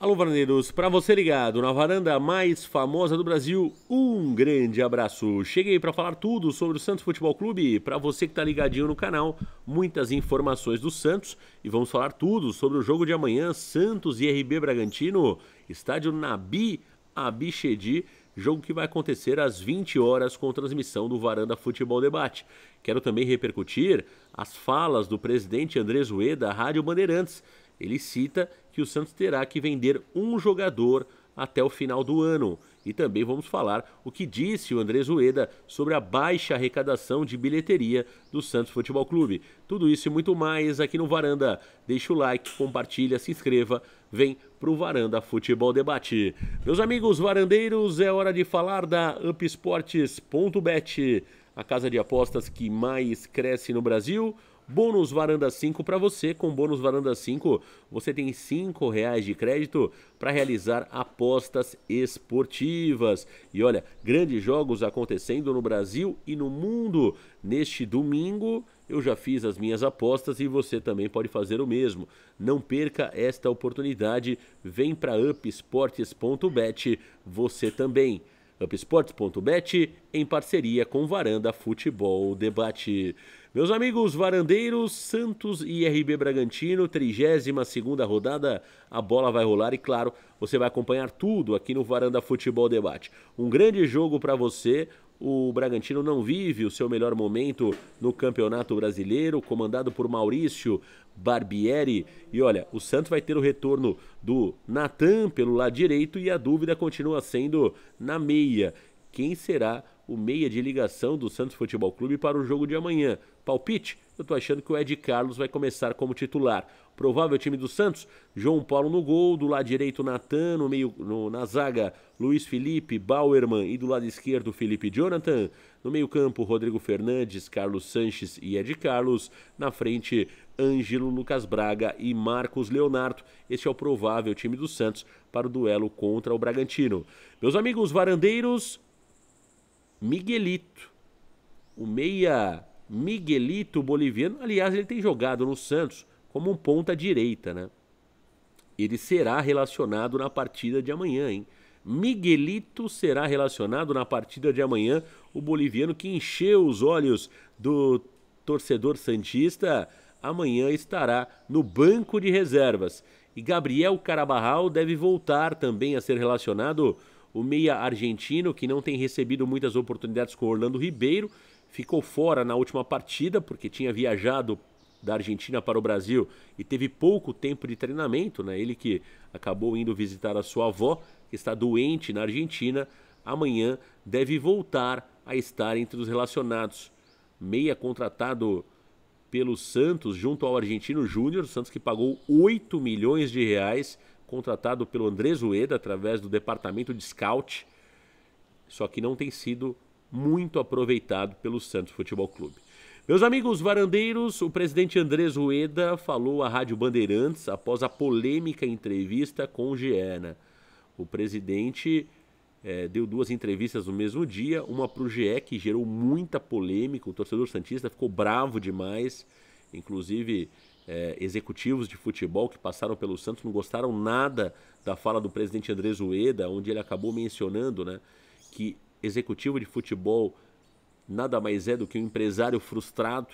Alô, varandeiros, para você ligado na varanda mais famosa do Brasil, um grande abraço. Cheguei para falar tudo sobre o Santos Futebol Clube. Para você que está ligadinho no canal, muitas informações do Santos e vamos falar tudo sobre o jogo de amanhã, Santos e RB Bragantino, estádio Nabi Abichedi, jogo que vai acontecer às 20 horas com transmissão do Varanda Futebol Debate. Quero também repercutir as falas do presidente Andrés Ueda da Rádio Bandeirantes. Ele cita que o Santos terá que vender um jogador até o final do ano. E também vamos falar o que disse o André Zueda sobre a baixa arrecadação de bilheteria do Santos Futebol Clube. Tudo isso e muito mais aqui no Varanda. Deixa o like, compartilha, se inscreva, vem pro Varanda Futebol Debate. Meus amigos varandeiros, é hora de falar da upsports.bet a casa de apostas que mais cresce no Brasil. Bônus Varanda 5 para você. Com Bônus Varanda 5, você tem R$ reais de crédito para realizar apostas esportivas. E olha, grandes jogos acontecendo no Brasil e no mundo. Neste domingo, eu já fiz as minhas apostas e você também pode fazer o mesmo. Não perca esta oportunidade. Vem para upesportes.bet. você também upsports.bet em parceria com Varanda Futebol Debate. Meus amigos varandeiros, Santos e RB Bragantino, 32ª rodada, a bola vai rolar e claro, você vai acompanhar tudo aqui no Varanda Futebol Debate. Um grande jogo para você, o Bragantino não vive o seu melhor momento no Campeonato Brasileiro, comandado por Maurício Barbieri. E olha, o Santos vai ter o retorno do Natan pelo lado direito e a dúvida continua sendo na meia. Quem será o meia de ligação do Santos Futebol Clube para o jogo de amanhã? Palpite? eu tô achando que o Ed Carlos vai começar como titular. Provável time do Santos, João Paulo no gol, do lado direito Natan, no meio no, na zaga Luiz Felipe, Bauerman e do lado esquerdo Felipe Jonathan. No meio campo Rodrigo Fernandes, Carlos Sanches e Ed Carlos. Na frente Ângelo Lucas Braga e Marcos Leonardo. Este é o provável time do Santos para o duelo contra o Bragantino. Meus amigos varandeiros, Miguelito, o meia Miguelito Boliviano. Aliás, ele tem jogado no Santos como um ponta direita, né? Ele será relacionado na partida de amanhã, hein? Miguelito será relacionado na partida de amanhã. O boliviano que encheu os olhos do torcedor Santista amanhã estará no banco de reservas. E Gabriel Carabarral deve voltar também a ser relacionado. O meia argentino, que não tem recebido muitas oportunidades com Orlando Ribeiro, ficou fora na última partida porque tinha viajado da Argentina para o Brasil e teve pouco tempo de treinamento, né? Ele que acabou indo visitar a sua avó, que está doente na Argentina, amanhã deve voltar a estar entre os relacionados. Meia contratado pelo Santos junto ao argentino Júnior, Santos que pagou 8 milhões de reais, contratado pelo Andrés Ueda através do departamento de scout. Só que não tem sido muito aproveitado pelo Santos Futebol Clube. Meus amigos varandeiros, o presidente Andrés Rueda falou à Rádio Bandeirantes após a polêmica entrevista com o Giana. O presidente é, deu duas entrevistas no mesmo dia, uma para o GE que gerou muita polêmica, o torcedor Santista ficou bravo demais, inclusive é, executivos de futebol que passaram pelo Santos não gostaram nada da fala do presidente Andrés Rueda, onde ele acabou mencionando né, que executivo de futebol nada mais é do que um empresário frustrado.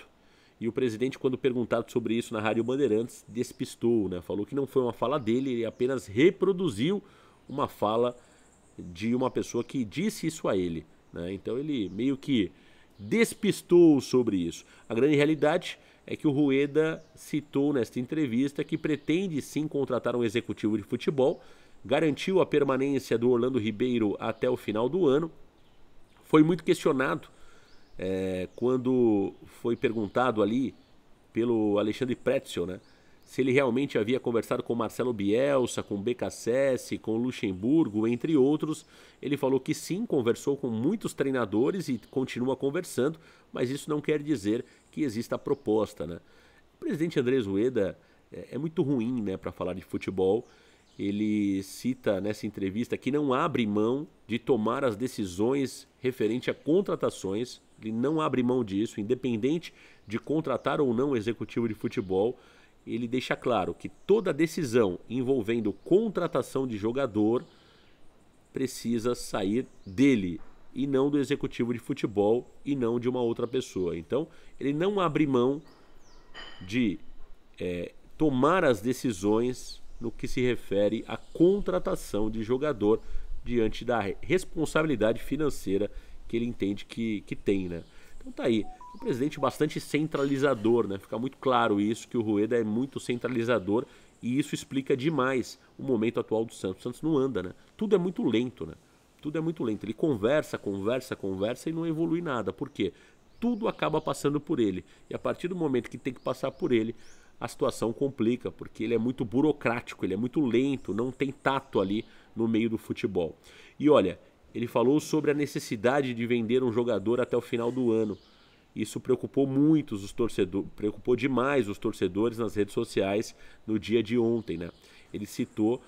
E o presidente, quando perguntado sobre isso na Rádio Bandeirantes, despistou, né? falou que não foi uma fala dele, ele apenas reproduziu uma fala de uma pessoa que disse isso a ele. Né? Então ele meio que despistou sobre isso. A grande realidade é que o Rueda citou nesta entrevista que pretende sim contratar um executivo de futebol, garantiu a permanência do Orlando Ribeiro até o final do ano foi muito questionado é, quando foi perguntado ali pelo Alexandre Pretzel, né? Se ele realmente havia conversado com Marcelo Bielsa, com BKSS, com Luxemburgo, entre outros. Ele falou que sim, conversou com muitos treinadores e continua conversando, mas isso não quer dizer que exista proposta, né? O presidente Andrés Ueda é, eh, é muito ruim, né, para falar de futebol ele cita nessa entrevista que não abre mão de tomar as decisões referente a contratações, ele não abre mão disso, independente de contratar ou não o executivo de futebol, ele deixa claro que toda decisão envolvendo contratação de jogador precisa sair dele e não do executivo de futebol e não de uma outra pessoa. Então, ele não abre mão de é, tomar as decisões no que se refere à contratação de jogador diante da responsabilidade financeira que ele entende que, que tem, né? Então tá aí, um presidente bastante centralizador, né? Fica muito claro isso, que o Rueda é muito centralizador e isso explica demais o momento atual do Santos. O Santos não anda, né? Tudo é muito lento, né? Tudo é muito lento. Ele conversa, conversa, conversa e não evolui nada. Por quê? Tudo acaba passando por ele. E a partir do momento que tem que passar por ele, a situação complica, porque ele é muito burocrático, ele é muito lento, não tem tato ali no meio do futebol. E olha, ele falou sobre a necessidade de vender um jogador até o final do ano. Isso preocupou muitos os torcedores, preocupou demais os torcedores nas redes sociais no dia de ontem, né? Ele citou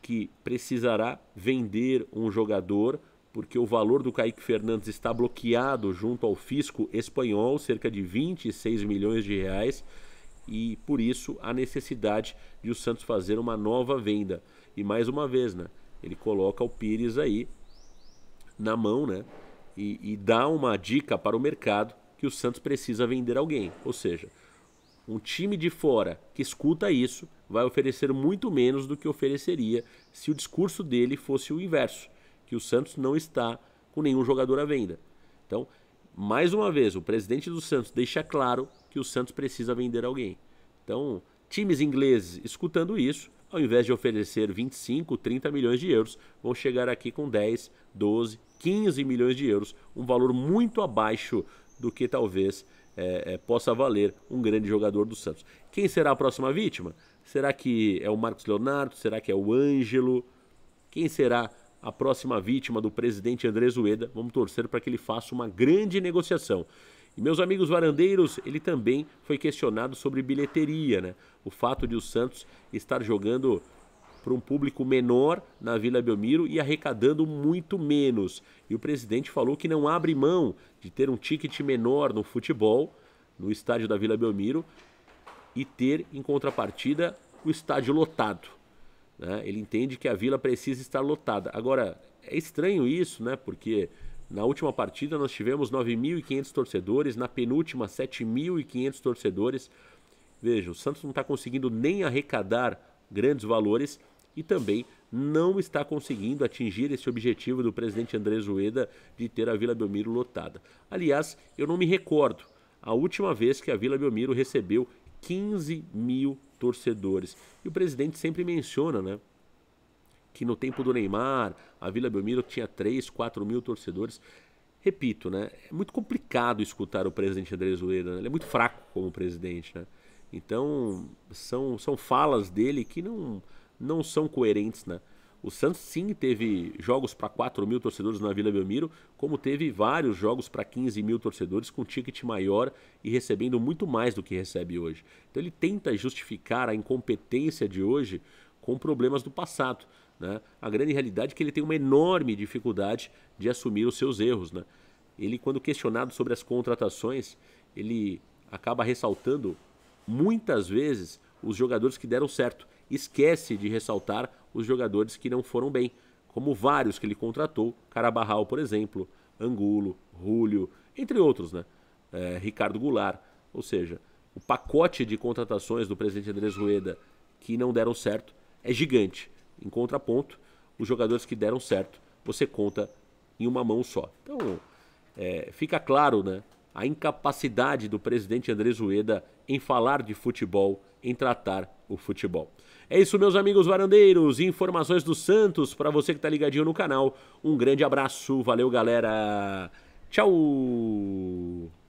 que precisará vender um jogador porque o valor do Kaique Fernandes está bloqueado junto ao fisco espanhol, cerca de 26 milhões de reais e por isso a necessidade de o Santos fazer uma nova venda. E mais uma vez, né? Ele coloca o Pires aí na mão, né? E, e dá uma dica para o mercado que o Santos precisa vender alguém. Ou seja, um time de fora que escuta isso vai oferecer muito menos do que ofereceria se o discurso dele fosse o inverso, que o Santos não está com nenhum jogador à venda. Então, mais uma vez, o presidente do Santos deixa claro que o Santos precisa vender alguém. Então, times ingleses escutando isso, ao invés de oferecer 25, 30 milhões de euros, vão chegar aqui com 10, 12, 15 milhões de euros, um valor muito abaixo do que talvez é, é, possa valer um grande jogador do Santos. Quem será a próxima vítima? Será que é o Marcos Leonardo? Será que é o Ângelo? Quem será a próxima vítima do presidente André Zueda? Vamos torcer para que ele faça uma grande negociação. E meus amigos varandeiros, ele também foi questionado sobre bilheteria, né? O fato de o Santos estar jogando para um público menor na Vila Belmiro e arrecadando muito menos. E o presidente falou que não abre mão de ter um ticket menor no futebol, no estádio da Vila Belmiro, e ter, em contrapartida, o estádio lotado. Né? Ele entende que a vila precisa estar lotada. Agora, é estranho isso, né? Porque na última partida nós tivemos 9.500 torcedores, na penúltima 7.500 torcedores. Veja, o Santos não está conseguindo nem arrecadar grandes valores e também não está conseguindo atingir esse objetivo do presidente André Zueda de ter a Vila Belmiro lotada. Aliás, eu não me recordo a última vez que a Vila Belmiro recebeu 15 mil torcedores. E o presidente sempre menciona, né? que no tempo do Neymar, a Vila Belmiro tinha 3, 4 mil torcedores. Repito, né? É muito complicado escutar o presidente André Rueda, né? ele é muito fraco como presidente, né? Então, são, são falas dele que não, não são coerentes, né? O Santos sim teve jogos para 4 mil torcedores na Vila Belmiro, como teve vários jogos para 15 mil torcedores com ticket maior e recebendo muito mais do que recebe hoje. Então ele tenta justificar a incompetência de hoje com problemas do passado. Né? A grande realidade é que ele tem uma enorme dificuldade de assumir os seus erros. Né? Ele, quando questionado sobre as contratações, ele acaba ressaltando muitas vezes os jogadores que deram certo. Esquece de ressaltar os jogadores que não foram bem, como vários que ele contratou, Carabarral, por exemplo, Angulo, Rúlio, entre outros, né? É, Ricardo Goulart. Ou seja, o pacote de contratações do presidente Andrés Rueda que não deram certo é gigante. Em contraponto, os jogadores que deram certo, você conta em uma mão só. Então, é, fica claro né, a incapacidade do presidente André Zueda em falar de futebol, em tratar o futebol. É isso, meus amigos varandeiros. Informações do Santos para você que está ligadinho no canal. Um grande abraço, valeu, galera. Tchau!